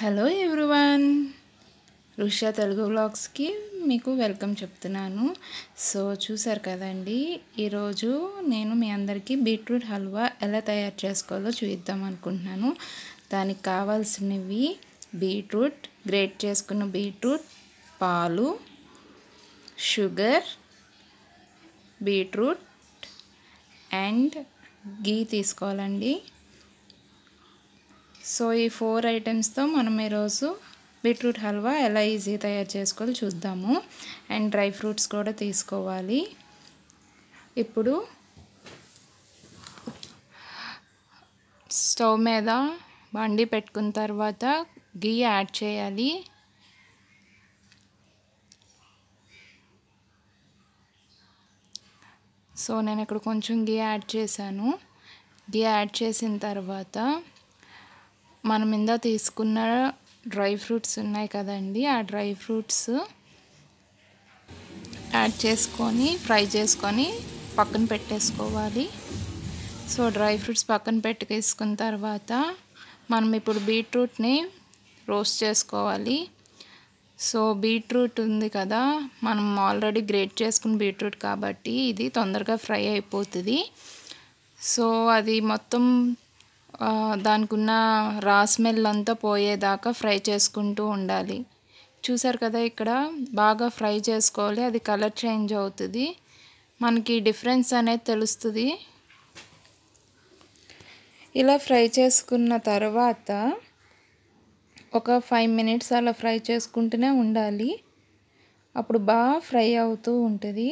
hello everyone Rusha Telugu బ్లాగ్స్కి మీకు welcome చెప్తున్నాను సో చూసారు కదండి ఈరోజు నేను మీ అందరికీ బీట్రూట్ హల్వా ఎలా తయారు చేసుకోవాలో చూద్దాం అనుకుంటున్నాను దానికి కావాల్సినవి బీట్రూట్ గ్రేట్ చేసుకున్న బీట్రూట్ పాలు షుగర్ బీట్రూట్ అండ్ గీ తీసుకోవాలండి సో ఈ ఫోర్ ఐటమ్స్తో మనం ఈరోజు బీట్రూట్ హల్వా ఎలా ఈజీ తయారు చేసుకోవాలి చూద్దాము అండ్ డ్రై ఫ్రూట్స్ కూడా తీసుకోవాలి ఇప్పుడు స్టవ్ మీద బండి పెట్టుకున్న తర్వాత గీ యాడ్ చేయాలి సో నేను ఇక్కడ కొంచెం గీ యాడ్ చేశాను గీ యాడ్ చేసిన తర్వాత మనం ఇందా తీసుకున్న డ్రై ఫ్రూట్స్ ఉన్నాయి కదండి ఆ డ్రై ఫ్రూట్స్ యాడ్ చేసుకొని ఫ్రై చేసుకొని పక్కన పెట్టేసుకోవాలి సో డ్రై ఫ్రూట్స్ పక్కన పెట్టుకేసుకున్న తర్వాత మనం ఇప్పుడు బీట్రూట్ని రోస్ట్ చేసుకోవాలి సో బీట్రూట్ ఉంది కదా మనం ఆల్రెడీ గ్రేట్ చేసుకున్న బీట్రూట్ కాబట్టి ఇది తొందరగా ఫ్రై అయిపోతుంది సో అది మొత్తం దానికి ఉన్న రా స్మెల్ అంతా పోయేదాకా ఫ్రై చేసుకుంటూ ఉండాలి చూసారు కదా ఇక్కడ బాగా ఫ్రై చేసుకోవాలి అది కలర్ చేంజ్ అవుతుంది మనకి డిఫరెన్స్ అనేది తెలుస్తుంది ఇలా ఫ్రై చేసుకున్న తర్వాత ఒక ఫైవ్ మినిట్స్ అలా ఫ్రై చేసుకుంటూనే ఉండాలి అప్పుడు బాగా ఫ్రై అవుతూ ఉంటుంది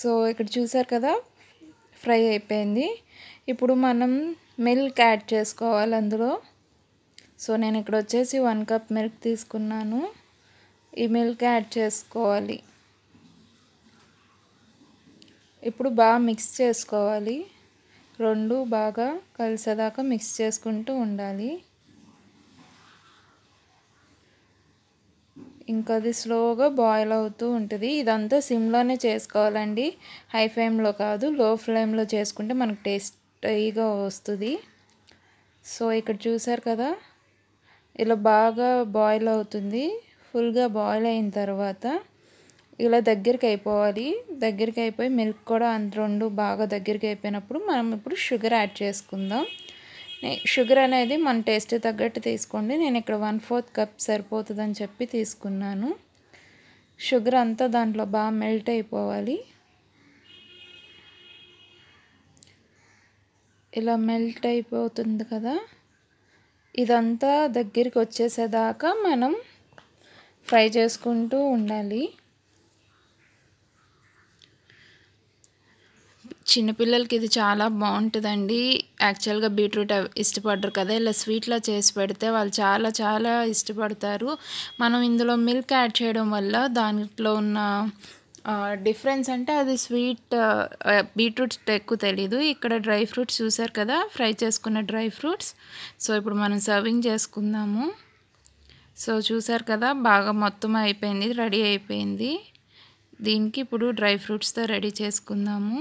సో ఇక్కడ చూసారు కదా ఫ్రై అయిపోయింది ఇప్పుడు మనం మిల్క్ యాడ్ చేసుకోవాలి అందులో సో నేను ఇక్కడ వచ్చేసి వన్ కప్ మిల్క్ తీసుకున్నాను ఈ మిల్క్ యాడ్ చేసుకోవాలి ఇప్పుడు బాగా మిక్స్ చేసుకోవాలి రెండు బాగా కలిసేదాకా మిక్స్ చేసుకుంటూ ఉండాలి ఇంకా అది స్లోగా బాయిల్ అవుతూ ఉంటుంది ఇదంతా సిమ్లోనే చేసుకోవాలండి హై ఫ్లేమ్లో కాదు లో ఫ్లేమ్లో చేసుకుంటే మనకు టేస్టీగా వస్తుంది సో ఇక్కడ చూసారు కదా ఇలా బాగా బాయిల్ అవుతుంది ఫుల్గా బాయిల్ అయిన తర్వాత ఇలా దగ్గరికి అయిపోవాలి దగ్గరికి అయిపోయి మిల్క్ కూడా అంత రెండు బాగా దగ్గరికి అయిపోయినప్పుడు మనం ఇప్పుడు షుగర్ యాడ్ చేసుకుందాం షుగర్ అనేది మన టేస్ట్ తగ్గట్టు తీసుకోండి నేను ఇక్కడ వన్ ఫోర్త్ కప్ సరిపోతుందని చెప్పి తీసుకున్నాను షుగర్ అంతా దాంట్లో బాగా మెల్ట్ అయిపోవాలి ఇలా మెల్ట్ అయిపోతుంది కదా ఇదంతా దగ్గరికి వచ్చేసేదాకా మనం ఫ్రై చేసుకుంటూ ఉండాలి చిన్నపిల్లలకి ఇది చాలా బాగుంటుందండి యాక్చువల్గా బీట్రూట్ ఇష్టపడరు కదా ఇలా స్వీట్లా చేసి పెడితే వాళ్ళు చాలా చాలా ఇష్టపడతారు మనం ఇందులో మిల్క్ యాడ్ చేయడం వల్ల దాంట్లో ఉన్న డిఫరెన్స్ అంటే అది స్వీట్ బీట్రూట్ ఎక్కువ తెలీదు ఇక్కడ డ్రై ఫ్రూట్స్ చూసారు కదా ఫ్రై చేసుకున్న డ్రై ఫ్రూట్స్ సో ఇప్పుడు మనం సర్వింగ్ చేసుకుందాము సో చూసారు కదా బాగా మొత్తం అయిపోయింది రెడీ అయిపోయింది దీనికి ఇప్పుడు డ్రై ఫ్రూట్స్తో రెడీ చేసుకుందాము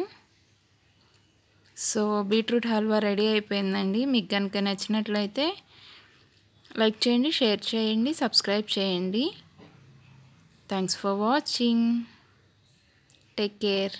సో బీట్రూట్ హల్వా రెడీ అయిపోయిందండి మీకు కనుక నచ్చినట్లయితే లైక్ చేయండి షేర్ చేయండి సబ్స్క్రైబ్ చేయండి thanks for watching take care